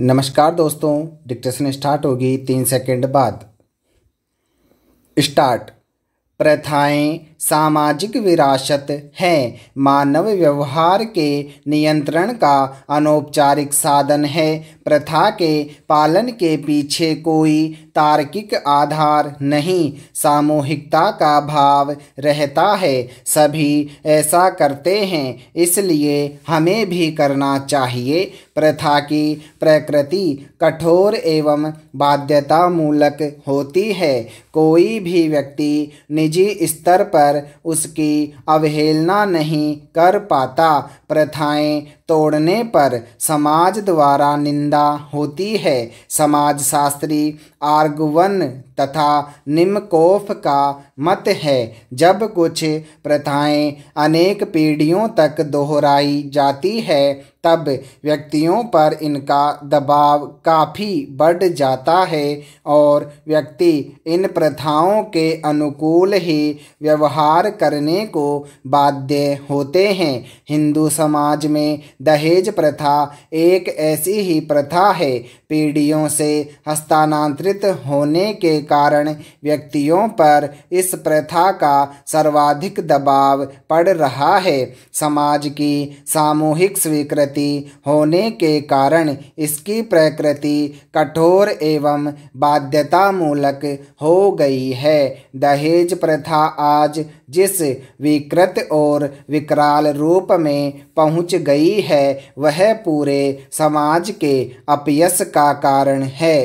नमस्कार दोस्तों dictation start होगी तीन सेकंड बाद स्टार्ट प्रथाएं सामाजिक विरासत है मानव व्यवहार के नियंत्रण का अनौपचारिक साधन है प्रथा के पालन के पीछे कोई तार्किक आधार नहीं सामूहिकता का भाव रहता है सभी ऐसा करते हैं इसलिए हमें भी करना चाहिए प्रथा की प्रकृति कठोर एवं बाध्यतामूलक होती है कोई भी व्यक्ति निजी स्तर पर कर उसकी अवहेलना नहीं कर पाता प्रथाएं तोड़ने पर समाज द्वारा निंदा होती है समाजशास्त्री आर्गवन तथा निमकोफ का मत है जब कुछ प्रथाएं अनेक पीढ़ियों तक दोहराई जाती है तब व्यक्तियों पर इनका दबाव काफ़ी बढ़ जाता है और व्यक्ति इन प्रथाओं के अनुकूल ही व्यवहार करने को बाध्य होते हैं हिंदू समाज में दहेज प्रथा एक ऐसी ही प्रथा है पीढ़ियों से हस्तांतरित होने के कारण व्यक्तियों पर इस प्रथा का सर्वाधिक दबाव पड़ रहा है समाज की सामूहिक स्वीकृति प्रकृति होने के कारण इसकी प्रकृति कठोर एवं बाध्यतामूलक हो गई है दहेज प्रथा आज जिस विकृत और विकराल रूप में पहुंच गई है वह पूरे समाज के अपयस का कारण है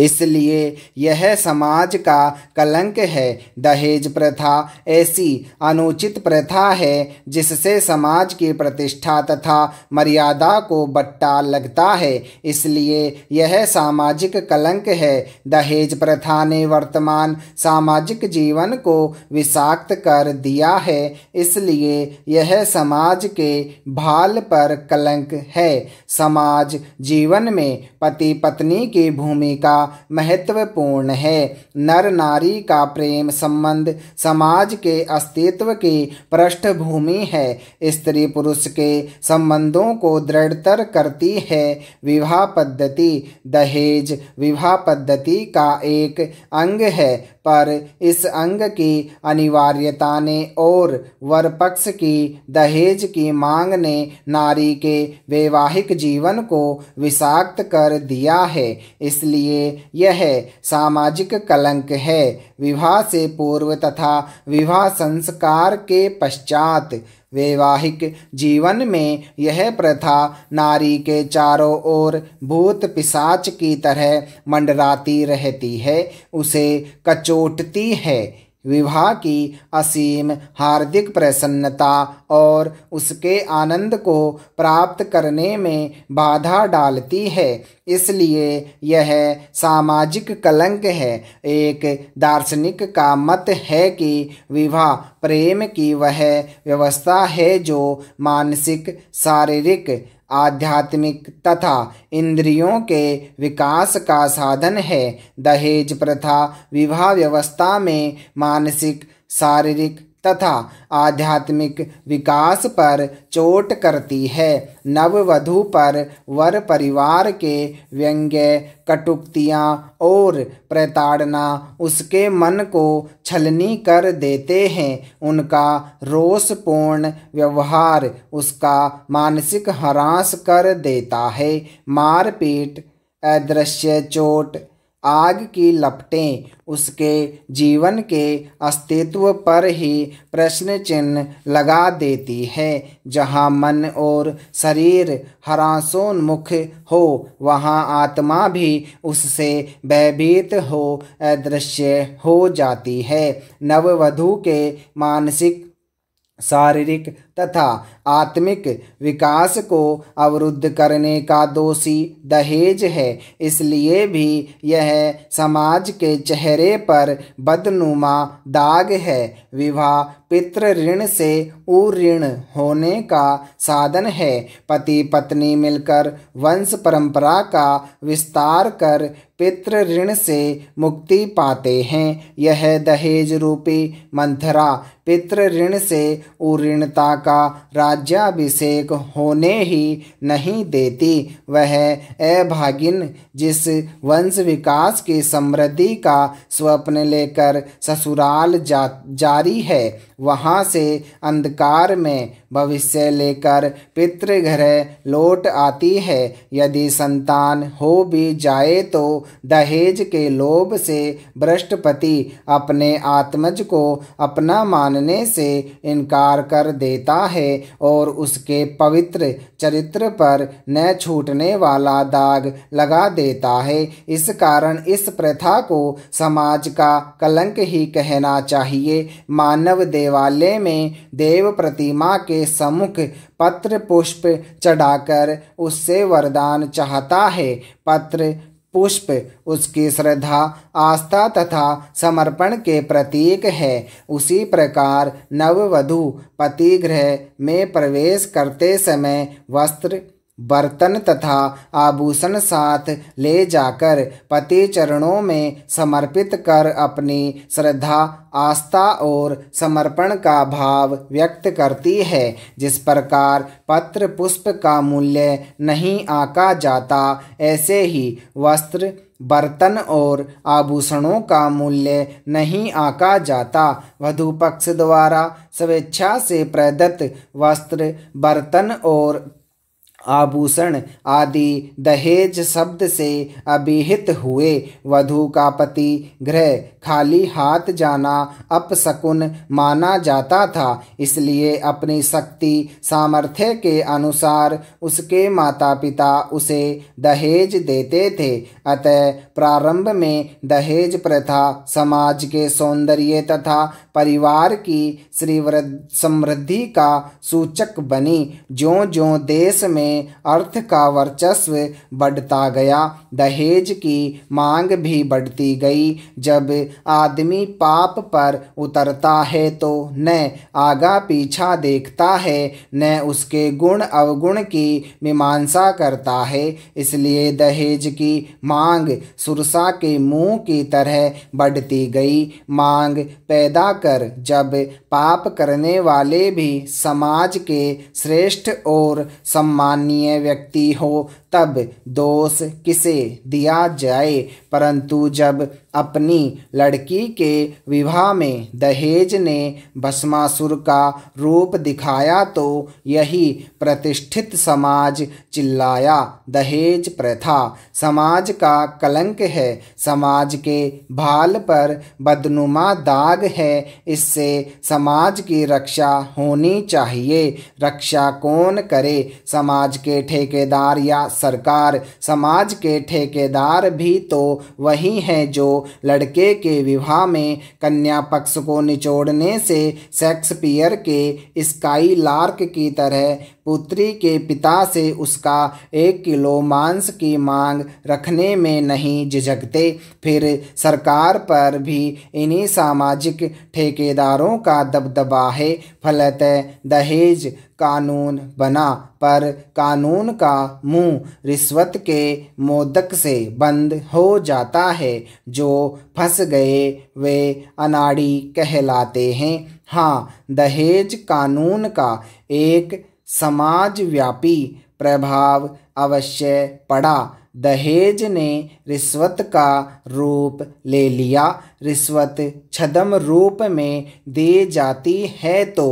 इसलिए यह समाज का कलंक है दहेज प्रथा ऐसी अनुचित प्रथा है जिससे समाज की प्रतिष्ठा तथा मर्यादा को बट्टा लगता है इसलिए यह सामाजिक कलंक है दहेज प्रथा ने वर्तमान सामाजिक जीवन को विषाक्त कर दिया है इसलिए यह समाज के भाल पर कलंक है समाज जीवन में पति पत्नी की भूमिका महत्वपूर्ण है नर नारी का प्रेम संबंध समाज के अस्तित्व की पृष्ठभूमि है स्त्री पुरुष के संबंधों को दृढ़तर करती है विवाह पद्धति दहेज विवाह पद्धति का एक अंग है पर इस अंग की अनिवार्यता ने और वर पक्ष की दहेज की मांग ने नारी के वैवाहिक जीवन को विषाक्त कर दिया है इसलिए यह सामाजिक कलंक है विवाह से पूर्व तथा विवाह संस्कार के पश्चात वैवाहिक जीवन में यह प्रथा नारी के चारों ओर भूत पिसाच की तरह मंडराती रहती है उसे कचोटती है विवाह की असीम हार्दिक प्रसन्नता और उसके आनंद को प्राप्त करने में बाधा डालती है इसलिए यह सामाजिक कलंक है एक दार्शनिक का मत है कि विवाह प्रेम की वह व्यवस्था है जो मानसिक शारीरिक आध्यात्मिक तथा इंद्रियों के विकास का साधन है दहेज प्रथा विवाह व्यवस्था में मानसिक शारीरिक तथा आध्यात्मिक विकास पर चोट करती है नववधु पर वर परिवार के व्यंग्य कटुक्तियाँ और प्रताड़ना उसके मन को छलनी कर देते हैं उनका रोषपूर्ण व्यवहार उसका मानसिक हरास कर देता है मारपीट अदृश्य चोट आग की लपटें उसके जीवन के अस्तित्व पर ही प्रश्न चिन्ह लगा देती है जहाँ मन और शरीर हरासोन्मुख हो वहाँ आत्मा भी उससे भयभीत हो अदृश्य हो जाती है नववधु के मानसिक शारीरिक तथा आत्मिक विकास को अवरुद्ध करने का दोषी दहेज है इसलिए भी यह समाज के चेहरे पर बदनुमा दाग है विवाह पितृ ऋण से ऊण होने का साधन है पति पत्नी मिलकर वंश परंपरा का विस्तार कर पितृ ऋण से मुक्ति पाते हैं यह दहेज रूपी मंथरा पितृ ऋण से ऊणता का राज राज्याभिषेक होने ही नहीं देती वह अभागिन जिस वंश विकास की समृद्धि का स्वप्न लेकर ससुराल जा जारी है वहाँ से अंधकार में भविष्य लेकर पितृघर लौट आती है यदि संतान हो भी जाए तो दहेज के लोभ से बृहस्पति अपने आत्मज को अपना मानने से इनकार कर देता है और उसके पवित्र चरित्र पर न छूटने वाला दाग लगा देता है इस कारण इस प्रथा को समाज का कलंक ही कहना चाहिए मानव देवालय में देव प्रतिमा के सम्मुख पत्र पुष्प चढ़ाकर उससे वरदान चाहता है पत्र पुष्प उसकी श्रद्धा आस्था तथा समर्पण के प्रतीक है उसी प्रकार नववधु पतिगृह में प्रवेश करते समय वस्त्र बर्तन तथा आभूषण साथ ले जाकर पति चरणों में समर्पित कर अपनी श्रद्धा आस्था और समर्पण का भाव व्यक्त करती है जिस प्रकार पत्र पुष्प का मूल्य नहीं आका जाता ऐसे ही वस्त्र बर्तन और आभूषणों का मूल्य नहीं आका जाता वधु पक्ष द्वारा स्वेच्छा से प्रदत्त वस्त्र बर्तन और आभूषण आदि दहेज शब्द से अभिहित हुए वधु का पति गृह खाली हाथ जाना अपशकुन माना जाता था इसलिए अपनी शक्ति सामर्थ्य के अनुसार उसके माता पिता उसे दहेज देते थे अतः प्रारंभ में दहेज प्रथा समाज के सौंदर्य तथा परिवार की श्रीवृद्ध समृद्धि का सूचक बनी जो जो देश में में अर्थ का वर्चस्व बढ़ता गया दहेज की मांग भी बढ़ती गई जब आदमी पाप पर उतरता है तो न आगा पीछा देखता है न उसके गुण अवगुण की मीमांसा करता है इसलिए दहेज की मांग सुरसा के मुंह की तरह बढ़ती गई मांग पैदा कर जब पाप करने वाले भी समाज के श्रेष्ठ और सम्मान माननीय व्यक्ति हो तब दोष किसे दिया जाए परंतु जब अपनी लड़की के विवाह में दहेज ने भस्मासुर का रूप दिखाया तो यही प्रतिष्ठित समाज चिल्लाया दहेज प्रथा समाज का कलंक है समाज के भाल पर बदनुमा दाग है इससे समाज की रक्षा होनी चाहिए रक्षा कौन करे समाज के ठेकेदार या सरकार समाज के ठेकेदार भी तो वही हैं जो लड़के के विवाह में कन्या पक्ष को निचोड़ने से शेक्सपियर के स्काई लार्क की तरह पुत्री के पिता से उसका एक किलो मांस की मांग रखने में नहीं झिझकते फिर सरकार पर भी इन्हीं सामाजिक ठेकेदारों का दबदबा है फलत दहेज कानून बना पर कानून का मुंह रिश्वत के मोदक से बंद हो जाता है जो फंस गए वे अनाड़ी कहलाते हैं हाँ दहेज कानून का एक समाज व्यापी प्रभाव अवश्य पड़ा दहेज ने रिश्वत का रूप ले लिया रिश्वत छदम रूप में दी जाती है तो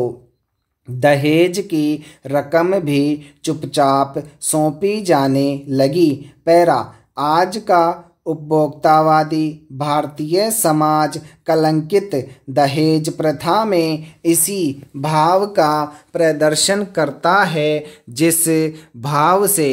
दहेज की रकम भी चुपचाप सौंपी जाने लगी पैरा आज का उपभोक्तावादी भारतीय समाज कलंकित दहेज प्रथा में इसी भाव का प्रदर्शन करता है जिस भाव से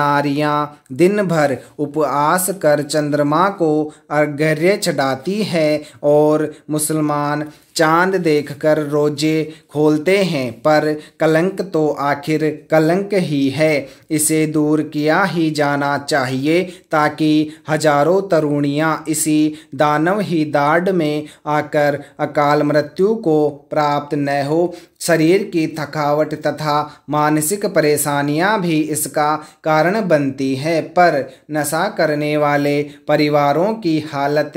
नारियां दिन भर उपवास कर चंद्रमा को अर्घ्य चढ़ाती है और मुसलमान चांद देखकर रोजे खोलते हैं पर कलंक तो आखिर कलंक ही है इसे दूर किया ही जाना चाहिए ताकि हजारों तरुणियां इसी दानव ही दाड में में आकर अकाल मृत्यु को प्राप्त न हो शरीर की थकावट तथा मानसिक परेशानियां भी इसका कारण बनती है पर नशा करने वाले परिवारों की हालत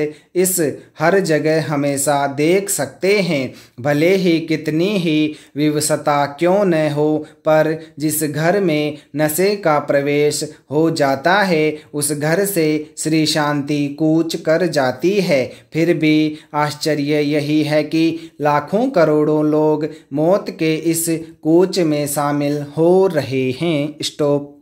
इस हर जगह हमेशा देख सकते हैं भले ही कितनी ही विवसता क्यों न हो पर जिस घर में नशे का प्रवेश हो जाता है उस घर से श्री शांति कूच कर जाती है फिर भी आश्चर्य यही है कि लाखों करोड़ों लोग मौत के इस कोच में शामिल हो रहे हैं स्टॉप